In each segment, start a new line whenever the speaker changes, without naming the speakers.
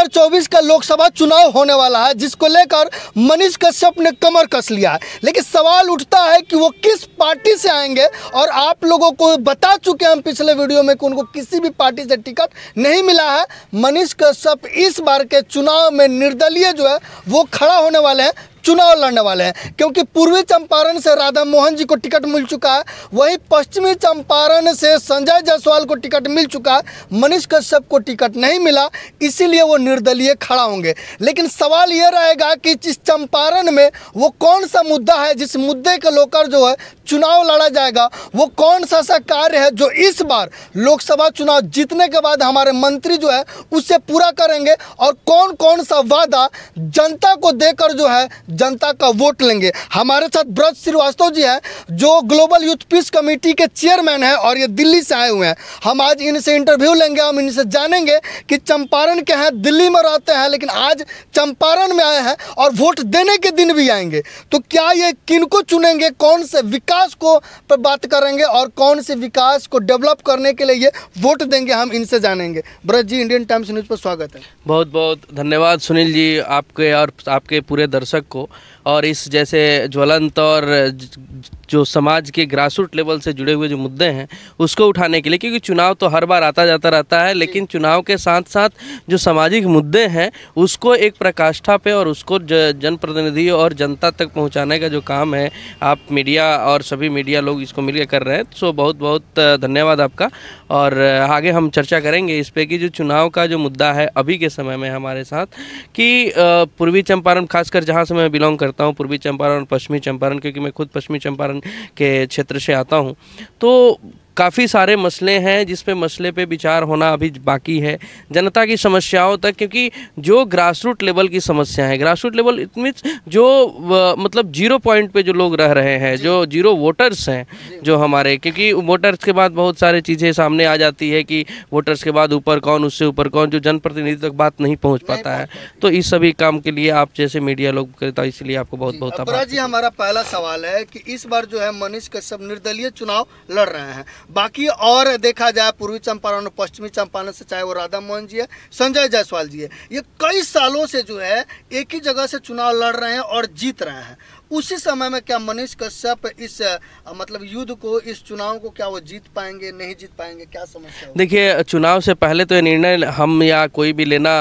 2024 का लोकसभा चुनाव होने वाला है जिसको लेकर मनीष कश्यप ने कमर कस लिया है लेकिन सवाल उठता है कि वो किस पार्टी से आएंगे और आप लोगों को बता चुके हम पिछले वीडियो में कि उनको किसी भी पार्टी से टिकट नहीं मिला है मनीष कश्यप इस बार के चुनाव में निर्दलीय जो है वो खड़ा होने वाले हैं चुनाव लड़ने वाले हैं क्योंकि पूर्वी चंपारण से राधा मोहन जी को टिकट मिल चुका है वहीं पश्चिमी चंपारण से संजय जायसवाल को टिकट मिल चुका है मनीष कश्यप को टिकट नहीं मिला इसीलिए वो निर्दलीय खड़ा होंगे लेकिन सवाल ये रहेगा कि इस चंपारण में वो कौन सा मुद्दा है जिस मुद्दे को लेकर जो है चुनाव लड़ा जाएगा वो कौन सा सा कार्य है जो इस बार लोकसभा चुनाव जीतने के बाद हमारे मंत्री जो है उससे पूरा करेंगे और कौन कौन सा वादा जनता को देकर जो है जनता का वोट लेंगे हमारे साथ ब्रज श्रीवास्तव जी हैं जो ग्लोबल यूथ पीस कमेटी के चेयरमैन हैं और ये दिल्ली से आए हुए हैं हम आज इनसे इंटरव्यू लेंगे हम इनसे जानेंगे कि चंपारण के हैं दिल्ली में रहते हैं लेकिन आज चंपारण में आए हैं और वोट देने के दिन भी आएंगे तो क्या ये किन चुनेंगे कौन से विकास को पर बात करेंगे और कौन से विकास को डेवलप करने के लिए ये वोट देंगे हम इनसे जानेंगे Braj ji Indian Times News पर स्वागत है
बहुत बहुत धन्यवाद सुनील जी आपके और आपके पूरे दर्शक को को और इस जैसे ज्वलंत और जो समाज के ग्रासरूट लेवल से जुड़े हुए जो मुद्दे हैं उसको उठाने के लिए क्योंकि चुनाव तो हर बार आता जाता रहता है लेकिन चुनाव के साथ साथ जो सामाजिक मुद्दे हैं उसको एक प्रकाष्ठा पे और उसको जनप्रतिनिधि और जनता तक पहुंचाने का जो काम है आप मीडिया और सभी मीडिया लोग इसको मिलकर कर रहे हैं सो तो बहुत बहुत धन्यवाद आपका और आगे हम चर्चा करेंगे इस पर कि जो चुनाव का जो मुद्दा है अभी के समय में हमारे साथ कि पूर्वी चंपारण खासकर जहाँ से मैं बिलोंग करता करता हूँ पूर्वी चंपारण पश्चिमी चंपारण क्योंकि मैं खुद पश्चिमी चंपारण के क्षेत्र से आता हूँ तो काफ़ी सारे मसले हैं जिस पे मसले पे विचार होना अभी बाकी है जनता की समस्याओं तक क्योंकि जो ग्रास रूट लेवल की समस्या है grass root level it means जो मतलब जीरो पॉइंट पे जो लोग रह रहे हैं जो जीरो वोटर्स हैं जो हमारे क्योंकि वोटर्स के बाद बहुत सारे चीज़ें सामने आ जाती है कि वोटर्स के बाद ऊपर कौन उससे ऊपर कौन जो जनप्रतिनिधि तक बात नहीं पहुँच पाता है तो इस सभी काम के लिए आप जैसे मीडिया लोग करता तो इसलिए आपको बहुत बहुत आभार जी
हमारा पहला सवाल है कि इस बार जो है मनीष कश्यप निर्दलीय चुनाव लड़ रहे हैं बाकी और देखा जाए पूर्वी चंपारण और पश्चिमी चंपारण से चाहे वो राधा मोहन जी है संजय जायसवाल जी है ये कई सालों से जो है एक ही जगह से चुनाव लड़ रहे हैं और जीत रहे हैं उसी समय में क्या मनीष कश्यप इस मतलब युद्ध को इस चुनाव को क्या वो जीत पाएंगे नहीं जीत पाएंगे
क्या समस्या देखिए चुनाव से पहले तो ये निर्णय हम या कोई भी लेना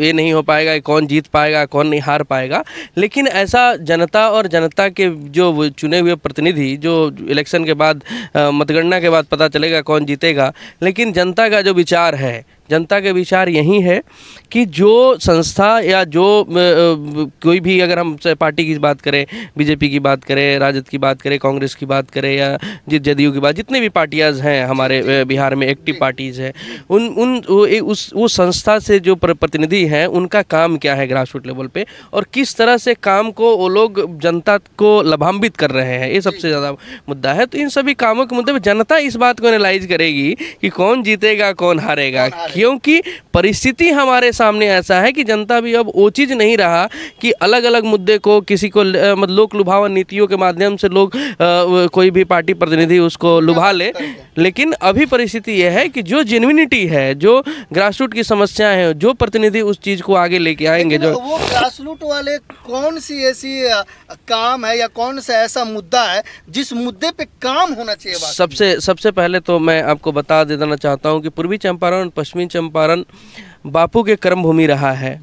ये नहीं हो पाएगा कि कौन जीत पाएगा कौन नहीं हार पाएगा लेकिन ऐसा जनता और जनता के जो चुने हुए प्रतिनिधि जो इलेक्शन के बाद मतगणना के बाद पता चलेगा कौन जीतेगा लेकिन जनता का जो विचार है जनता के विचार यही है कि जो संस्था या जो कोई भी अगर हम पार्टी की बात करें बीजेपी की बात करें राजद की बात करें कांग्रेस की बात करें या जदयू की बात जितने भी पार्टियाज हैं हमारे बिहार में एक्टिव पार्टीज़ हैं उन उन उस वो संस्था से जो प्रतिनिधि हैं उनका काम क्या है ग्रास रूट लेवल पर और किस तरह से काम को वो लोग जनता को लाभान्वित कर रहे हैं ये सबसे ज़्यादा मुद्दा है तो इन सभी कामों के मुद्दे पर जनता इस बात को एनालाइज करेगी कि कौन जीतेगा कौन हारेगा क्योंकि परिस्थिति हमारे सामने ऐसा है कि जनता भी अब वो चीज़ नहीं रहा कि अलग अलग मुद्दे को किसी को मतलब लोक लुभावन नीतियों के माध्यम से लोग कोई भी पार्टी प्रतिनिधि उसको लुभा ले लेकिन अभी परिस्थिति यह है कि जो जेनविनिटी है जो ग्रासरूट की समस्याएं हैं जो प्रतिनिधि उस चीज़ को आगे लेके आएंगे जो वो
ग्रासरूट वाले कौन सी ऐसी काम है या कौन सा ऐसा मुद्दा है जिस मुद्दे पे काम होना चाहिए
सबसे सबसे पहले तो मैं आपको बता दे देना चाहता हूँ कि पूर्वी चंपारण और पश्चिमी पश्चिमी चंपारण बापू के कर्म भूमि रहा है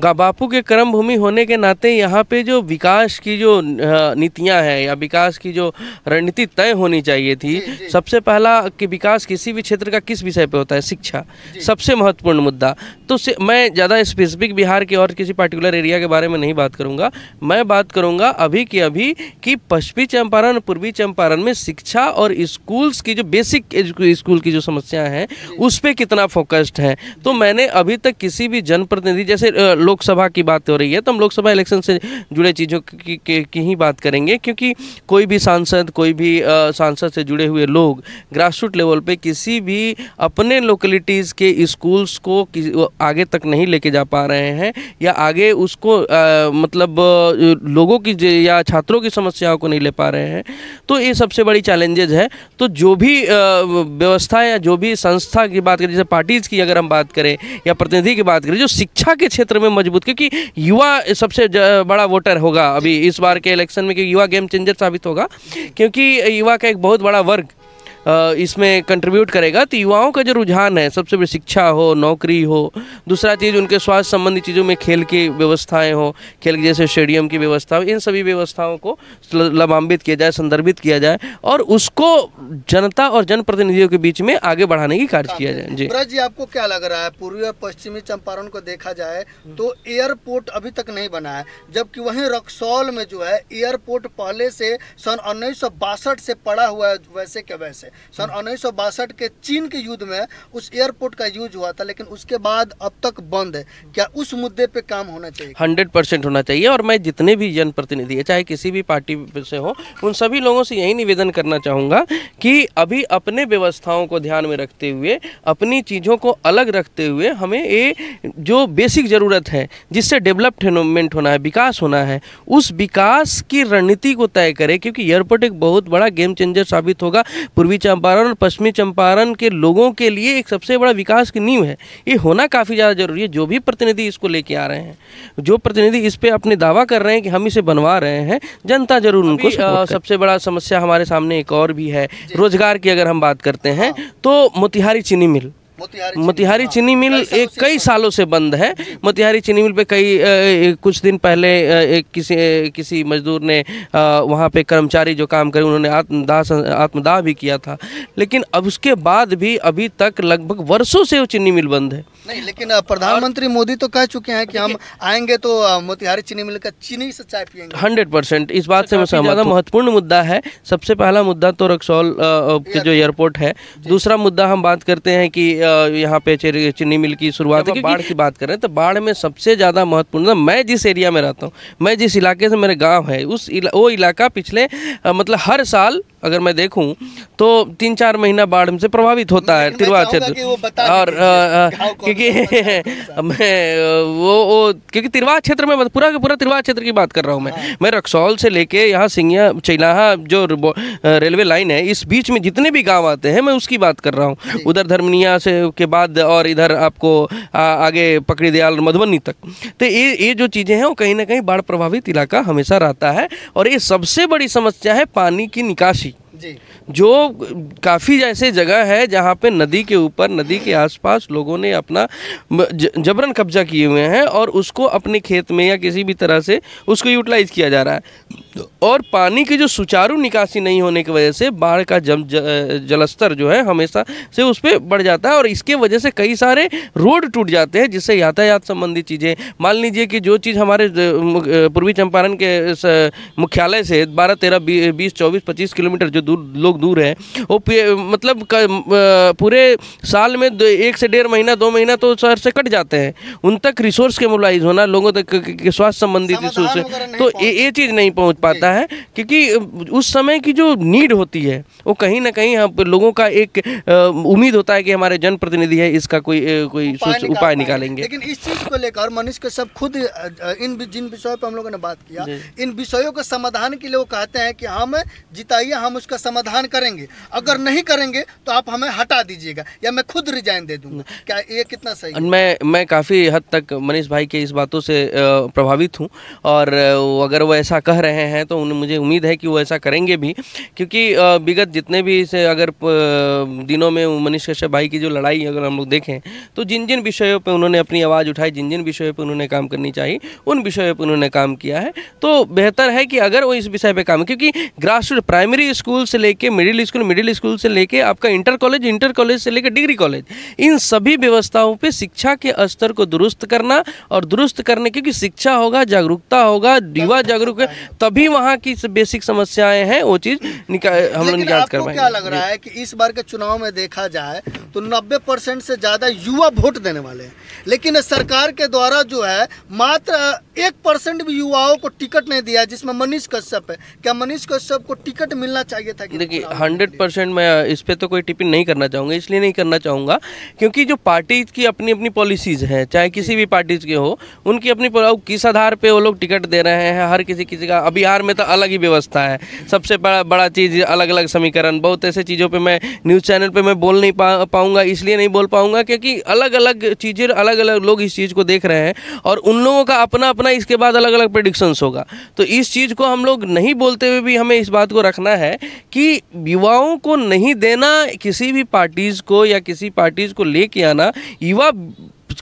बापू के कर्म भूमि होने के नाते यहाँ पे जो विकास की जो नीतियाँ हैं या विकास की जो रणनीति तय होनी चाहिए थी जी, जी। सबसे पहला कि विकास किसी भी क्षेत्र का किस विषय पे होता है शिक्षा सबसे महत्वपूर्ण मुद्दा तो मैं ज़्यादा स्पेसिफिक बिहार के और किसी पर्टिकुलर एरिया के बारे में नहीं बात करूँगा मैं बात करूँगा अभी की अभी कि पश्चिमी चंपारण पूर्वी चंपारण में शिक्षा और स्कूल्स की जो बेसिक स्कूल की जो समस्या है उस पर कितना फोकस्ड है तो मैंने अभी तक किसी भी जनप्रतिनिधि जैसे लोकसभा की बात हो रही है तो हम लोकसभा इलेक्शन से जुड़े चीज़ों की, की, की ही बात करेंगे क्योंकि कोई भी सांसद कोई भी सांसद से जुड़े हुए लोग ग्रास रूट लेवल पर किसी भी अपने लोकेलिटीज़ के स्कूल्स को आगे तक नहीं लेके जा पा रहे हैं या आगे उसको आ, मतलब लोगों की या छात्रों की समस्याओं को नहीं ले पा रहे हैं तो ये सबसे बड़ी चैलेंजेज है तो जो भी व्यवस्था या जो भी संस्था की बात करें जैसे पार्टीज़ की अगर हम बात करें या प्रतिनिधि की बात करें जो शिक्षा के क्षेत्र में मजबूत क्योंकि युवा सबसे बड़ा वोटर होगा अभी इस बार के इलेक्शन में युवा गेम चेंजर साबित होगा क्योंकि युवा का एक बहुत बड़ा वर्ग इसमें कंट्रीब्यूट करेगा तो युवाओं का जो रुझान है सबसे बड़ी शिक्षा हो नौकरी हो दूसरा चीज़ उनके स्वास्थ्य संबंधी चीज़ों में खेल की व्यवस्थाएं हो खेल की जैसे स्टेडियम की व्यवस्था हो इन सभी व्यवस्थाओं को लाभान्वित किया जाए संदर्भित किया जाए और उसको जनता और जनप्रतिनिधियों के बीच में आगे बढ़ाने की कार्य किया जाए जी
जी आपको क्या लग रहा है पूर्वी और पश्चिमी चंपारण को देखा जाए तो एयरपोर्ट अभी तक नहीं बना है जबकि वहीं रक्सौल में जो है एयरपोर्ट पहले से सन उन्नीस से पड़ा हुआ है वैसे के वैसे सन उन्नीस के चीन के युद्ध में उस एयरपोर्ट का यूज हुआ था लेकिन उसके बाद अब तक बंद है क्या उस मुद्दे पे काम होना चाहिए
हंड्रेड परसेंट होना चाहिए और मैं जितने भी जनप्रतिनिधि है चाहे किसी भी पार्टी से हो उन सभी लोगों से यही निवेदन करना चाहूँगा कि अभी अपने व्यवस्थाओं को ध्यान में रखते हुए अपनी चीज़ों को अलग रखते हुए हमें ये जो बेसिक ज़रूरत है जिससे डेवलपमेंट होना है विकास होना है उस विकास की रणनीति को तय करें क्योंकि एयरपोर्ट एक बहुत बड़ा गेम चेंजर साबित होगा पूर्वी चंपारण और पश्चिमी चंपारण के लोगों के लिए एक सबसे बड़ा विकास की नींव है ये होना काफ़ी ज़्यादा ज़रूरी है जो भी प्रतिनिधि इसको लेके आ रहे हैं जो प्रतिनिधि इस पर अपने दावा कर रहे हैं कि हम इसे बनवा रहे हैं जनता ज़रूर उनको सबसे बड़ा समस्या हमारे सामने एक और भी है रोज़गार की अगर हम बात करते हैं हाँ। तो मोतिहारी चीनी मिल मतिहारी चीनी मिल एक कई सालों से बंद है मोतिहारी चीनी मिल पे कई कुछ दिन पहले एक किसी किसी मजदूर ने वहाँ पे कर्मचारी जो काम करे उन्होंने आत्मदाह आत्मदाह भी किया था लेकिन अब उसके बाद भी अभी तक लगभग वर्षों से वो चीनी मिल बंद है
नहीं लेकिन प्रधानमंत्री मोदी तो कह चुके हैं कि हम आएंगे तो मोतिहारी चीनी मिल का चीनी से चाय पियेंगे
हंड्रेड परसेंट इस बात से मैं सहमत ज़्यादा तो। महत्वपूर्ण मुद्दा है सबसे पहला मुद्दा तो रक्सौल के जो एयरपोर्ट है दूसरा मुद्दा हम बात करते हैं कि यहाँ पे चीनी मिल की शुरुआत है बाढ़ की बात करें तो बाढ़ में सबसे ज़्यादा महत्वपूर्ण तो मैं जिस एरिया में रहता हूँ मैं जिस इलाके से मेरे गाँव है उस इला, वो इलाका पिछले मतलब हर साल अगर मैं देखूं तो तीन चार महीना बाढ़ से प्रभावित होता है तिरुआ क्षेत्र और क्योंकि मैं वो वो क्योंकि तिरुआ क्षेत्र में पूरा के पूरा तिरुआ क्षेत्र की बात कर रहा हूँ मैं हाँ। मैं रक्सौल से लेके यहाँ सिंगिया चिलाहा जो रेलवे लाइन है इस बीच में जितने भी गाँव आते हैं मैं उसकी बात कर रहा हूँ उधर धर्मनिया से के बाद और इधर आपको आगे पकड़ी दयाल मधुबनी तक तो ये ये जो चीज़ें हैं वो कहीं ना कहीं बाढ़ प्रभावित इलाका हमेशा रहता है और ये सबसे बड़ी समस्या है पानी की निकासी जो काफ़ी ऐसे जगह है जहाँ पे नदी के ऊपर नदी के आसपास लोगों ने अपना जबरन कब्जा किए हुए हैं और उसको अपने खेत में या किसी भी तरह से उसको यूटिलाइज किया जा रहा है और पानी की जो सुचारू निकासी नहीं होने की वजह से बाढ़ का जम जलस्तर जो है हमेशा से उस पर बढ़ जाता है और इसके वजह से कई सारे रोड टूट जाते हैं जिससे यातायात संबंधी चीज़ें मान लीजिए कि जो चीज़ हमारे पूर्वी चंपारण के मुख्यालय से बारह तेरह बीस चौबीस पच्चीस किलोमीटर जो दूर लोग दूर हैं वो मतलब पूरे साल में एक से डेढ़ महीना दो महीना तो शहर से कट जाते हैं उन तक रिसोर्स के मोबलाइज होना लोगों तक स्वास्थ्य संबंधित रिसोर्स तो ये चीज़ नहीं पहुँच पाता है क्योंकि उस समय की जो नीड होती है वो कहीं ना कहीं हम लोगों का एक उम्मीद होता है कि हमारे जनप्रतिनिधि है इसका कोई कोई उपाय निकालेंगे लेकिन
इस चीज़ को लेकर मनीष के सब खुद इन जिन विषयों पर हम लोगों ने बात किया इन विषयों के समाधान के लिए वो कहते हैं कि हम जिताइए हम उसका समाधान करेंगे अगर नहीं करेंगे तो आप हमें हटा दीजिएगा या मैं खुद रिजाइन दे दूंगा क्या ये कितना सही है?
मैं मैं काफ़ी हद तक मनीष भाई के इस बातों से प्रभावित हूँ और अगर वो ऐसा कह रहे हैं तो मुझे उम्मीद है कि वो ऐसा करेंगे भी क्योंकि विगत जितने भी से अगर दिनों में मनीष कश्यप भाई की जो लड़ाई अगर हम लोग देखें तो जिन जिन विषयों पर उन्होंने अपनी आवाज़ उठाई जिन जिन विषयों पर उन्होंने काम करनी चाहिए उन विषयों पर उन्होंने काम किया है तो बेहतर है कि अगर वो इस विषय पर काम क्योंकि ग्रास प्राइमरी स्कूल से लेके मिडिल स्कूल मिडिल स्कूल से लेके आपका इंटर कॉलेज इंटर कॉलेज से लेके डिग्री कॉलेज इन सभी व्यवस्थाओं पे शिक्षा के स्तर को दुरुस्त करना और दुरुस्त करने क्योंकि शिक्षा होगा जागरूकता होगा युवा जागरूक तभी वहाँ की बेसिक समस्याएं हैं वो चीज़ हम लोग निकाल कर क्या लग रहा है
कि इस बार के चुनाव में देखा जाए तो नब्बे से ज़्यादा युवा वोट देने वाले हैं लेकिन सरकार के द्वारा जो है मात्र एक परसेंट भी युवाओं को टिकट नहीं दिया जिसमें मनीष कश्यप है क्या मनीष कश्यप को टिकट मिलना चाहिए था देखिए
हंड्रेड परसेंट मैं इस पर तो कोई टिप्पणी नहीं करना चाहूँगा इसलिए नहीं करना चाहूँगा क्योंकि जो पार्टी की अपनी अपनी पॉलिसीज़ हैं चाहे किसी भी पार्टीज के हो उनकी अपनी किस आधार पर वो लोग टिकट दे रहे हैं हर किसी किसी का अब बिहार में तो अलग ही व्यवस्था है सबसे बड़ा बड़ा चीज़ अलग अलग समीकरण बहुत ऐसे चीज़ों पर मैं न्यूज़ चैनल पर मैं बोल नहीं पा पाऊँगा इसलिए नहीं बोल पाऊँगा क्योंकि अलग अलग चीज़ें अलग अलग लोग इस चीज़ को देख रहे हैं और उन लोगों का अपना अपना ना इसके बाद अलग अलग प्रडिक्शंस होगा तो इस चीज़ को हम लोग नहीं बोलते हुए भी हमें इस बात को रखना है कि युवाओं को नहीं देना किसी भी पार्टीज़ को या किसी पार्टीज़ को लेके आना युवा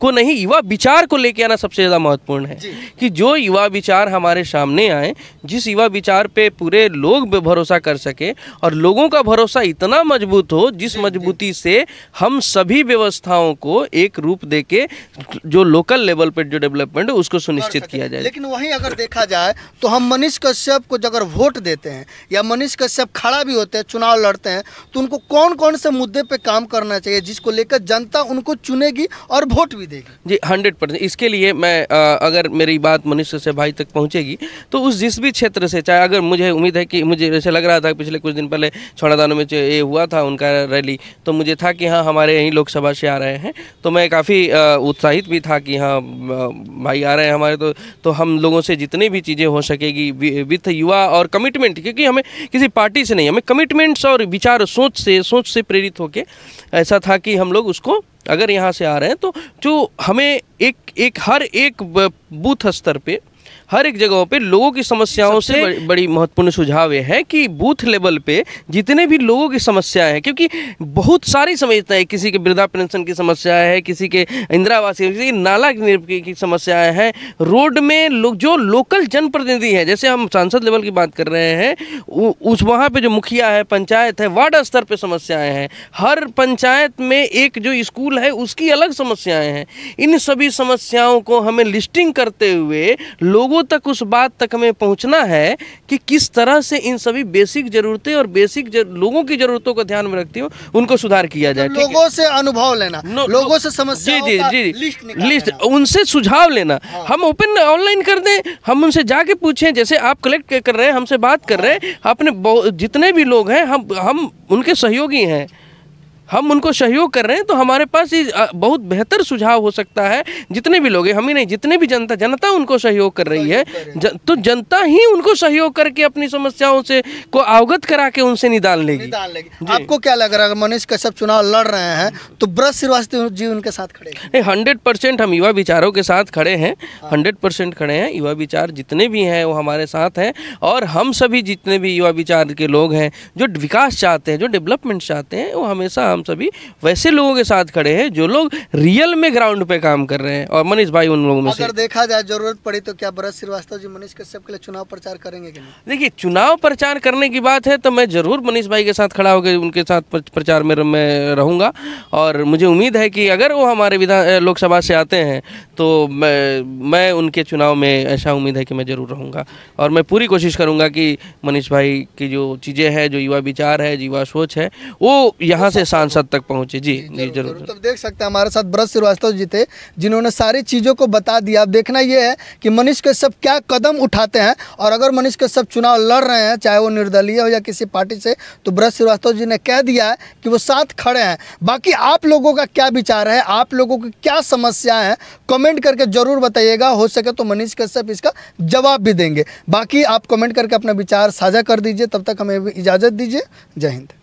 को नहीं युवा विचार को लेके आना सबसे ज़्यादा महत्वपूर्ण है कि जो युवा विचार हमारे सामने आए जिस युवा विचार पे पूरे लोग भरोसा कर सके और लोगों का भरोसा इतना मजबूत हो जिस मजबूती से हम सभी व्यवस्थाओं को एक रूप दे के जो लोकल लेवल पर जो डेवलपमेंट है उसको सुनिश्चित किया जाए लेकिन
वहीं अगर देखा जाए तो हम मनीष कश्यप को अगर वोट देते हैं या मनीष कश्यप खड़ा भी होते हैं चुनाव लड़ते हैं तो उनको कौन कौन से मुद्दे पर काम करना चाहिए जिसको लेकर जनता उनको चुनेगी और वोट वोट भी देगा
जी हंड्रेड परसेंट इसके लिए मैं आ, अगर मेरी बात मनुष्य से भाई तक पहुंचेगी तो उस जिस भी क्षेत्र से चाहे अगर मुझे उम्मीद है कि मुझे जैसे लग रहा था पिछले कुछ दिन पहले छोड़ादानों में ये हुआ था उनका रैली तो मुझे था कि हाँ हमारे यहीं लोकसभा से आ रहे हैं तो मैं काफ़ी उत्साहित भी था कि हाँ भाई आ रहे हैं हमारे तो तो हम लोगों से जितनी भी चीज़ें हो सकेगी विथ युवा और कमिटमेंट क्योंकि हमें किसी पार्टी से नहीं हमें कमिटमेंट्स और विचार सोच से सोच से प्रेरित होकर ऐसा था कि हम लोग उसको अगर यहाँ से आ रहे हैं तो जो हमें एक एक हर एक बूथ स्तर पे हर एक जगहों पे लोगों की समस्याओं से बड़ी, बड़ी महत्वपूर्ण सुझाव ये है कि बूथ लेवल पे जितने भी लोगों की समस्याएं हैं क्योंकि बहुत सारी समस्याएं हैं किसी के वृद्धा पेंशन की समस्या है किसी के इंदिरा आवास किसी की नाला की, समस्याएं हैं रोड में लोग जो लोकल जनप्रतिनिधि हैं जैसे हम सांसद लेवल की बात कर रहे हैं उस वहाँ पर जो मुखिया है पंचायत है वार्ड स्तर पर समस्याएँ हैं हर पंचायत में एक जो स्कूल है उसकी अलग समस्याएँ हैं इन सभी समस्याओं को हमें लिस्टिंग करते हुए लोगों लोगों तक उस बात तक हमें पहुंचना है कि किस तरह से इन सभी बेसिक ज़रूरतें और बेसिक जर, लोगों की ज़रूरतों को ध्यान में रखती हूँ उनको सुधार किया जाए तो लोगों
से अनुभव लेना
नो, लोगों से समस्या जी जी जी लिस्ट, लिस्ट उनसे सुझाव लेना हाँ। हम ओपन ऑनलाइन कर दें हम उनसे जाके पूछें जैसे आप कलेक्ट कर रहे हैं हमसे बात कर रहे हैं हाँ। अपने जितने भी लोग हैं हम हम उनके सहयोगी हैं हम उनको सहयोग कर रहे हैं तो हमारे पास ये बहुत बेहतर सुझाव हो सकता है जितने भी लोग हैं हम ही नहीं जितने भी जनता जनता उनको सहयोग कर रही है ज, तो जनता ही उनको सहयोग करके अपनी समस्याओं से को अवगत करा के उनसे निदान लेगी निदान
आपको क्या लग रहा है मनीष कश्यप चुनाव लड़ रहे हैं तो ब्रज श्रीवास्तव जी उनके साथ खड़े
नहीं हंड्रेड परसेंट हम युवा विचारों के साथ खड़े हैं हाँ। हंड्रेड परसेंट खड़े हैं युवा विचार जितने भी हैं वो हमारे साथ हैं और हम सभी जितने भी युवा विचार के लोग हैं जो विकास चाहते हैं जो डेवलपमेंट चाहते हैं वो हमेशा हम हम सभी वैसे लोगों के साथ खड़े हैं जो लोग रियल में ग्राउंड पे काम कर रहे हैं और मनीष भाई उन लोगों में अगर
देखा जाए जरूरत पड़ी तो क्या भरत श्रीवास्तव जी मनीष कश्यप के लिए चुनाव प्रचार करेंगे
देखिए चुनाव प्रचार करने की बात है तो मैं जरूर मनीष भाई के साथ खड़ा होकर उनके साथ प्रचार में मैं रहूँगा और मुझे उम्मीद है कि अगर वो हमारे विधान लोकसभा से आते हैं तो मैं मैं उनके चुनाव में ऐसा उम्मीद है कि मैं ज़रूर रहूंगा और मैं पूरी कोशिश करूंगा कि मनीष भाई की जो चीज़ें हैं जो युवा विचार है युवा सोच है वो यहाँ से सांस कौन तक पहुंचे जी जी जरूर तब तो
देख सकते हैं हमारे साथ ब्रज श्रीवास्तव जी थे जिन्होंने सारी चीज़ों को बता दिया अब देखना ये है कि मनीष के सब क्या कदम उठाते हैं और अगर मनीष के सब चुनाव लड़ रहे हैं चाहे वो निर्दलीय हो या किसी पार्टी से तो ब्रज श्रीवास्तव जी ने कह दिया है कि वो साथ खड़े हैं बाकी आप लोगों का क्या विचार है आप लोगों की क्या समस्या है कमेंट करके ज़रूर बताइएगा हो सके तो मनीष कश्यप इसका जवाब भी देंगे बाकी आप कमेंट करके अपना विचार साझा कर दीजिए तब तक हमें इजाज़त दीजिए जय हिंद